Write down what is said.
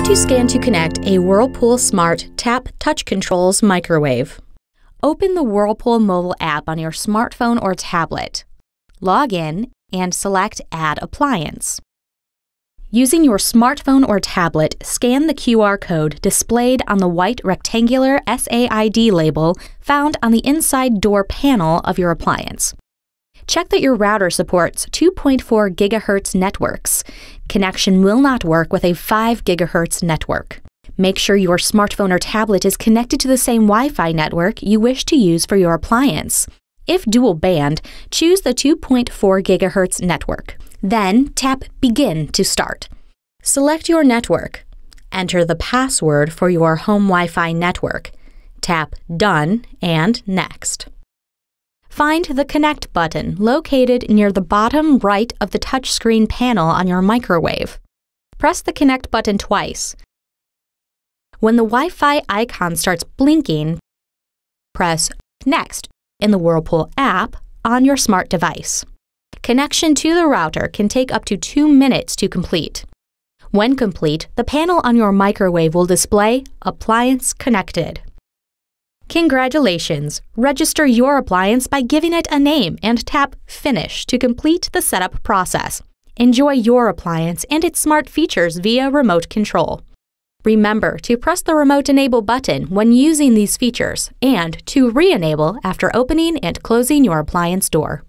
How to scan to connect a Whirlpool Smart Tap Touch Controls microwave. Open the Whirlpool mobile app on your smartphone or tablet. Log in and select Add Appliance. Using your smartphone or tablet, scan the QR code displayed on the white rectangular SAID label found on the inside door panel of your appliance check that your router supports 2.4 GHz networks. Connection will not work with a 5 GHz network. Make sure your smartphone or tablet is connected to the same Wi Fi network you wish to use for your appliance. If dual band, choose the 2.4 GHz network. Then tap Begin to start. Select your network. Enter the password for your home Wi Fi network. Tap Done and Next. Find the Connect button located near the bottom right of the touchscreen panel on your microwave. Press the Connect button twice. When the Wi Fi icon starts blinking, press Next in the Whirlpool app on your smart device. Connection to the router can take up to two minutes to complete. When complete, the panel on your microwave will display Appliance Connected. Congratulations! Register your appliance by giving it a name and tap Finish to complete the setup process. Enjoy your appliance and its smart features via remote control. Remember to press the remote enable button when using these features and to re-enable after opening and closing your appliance door.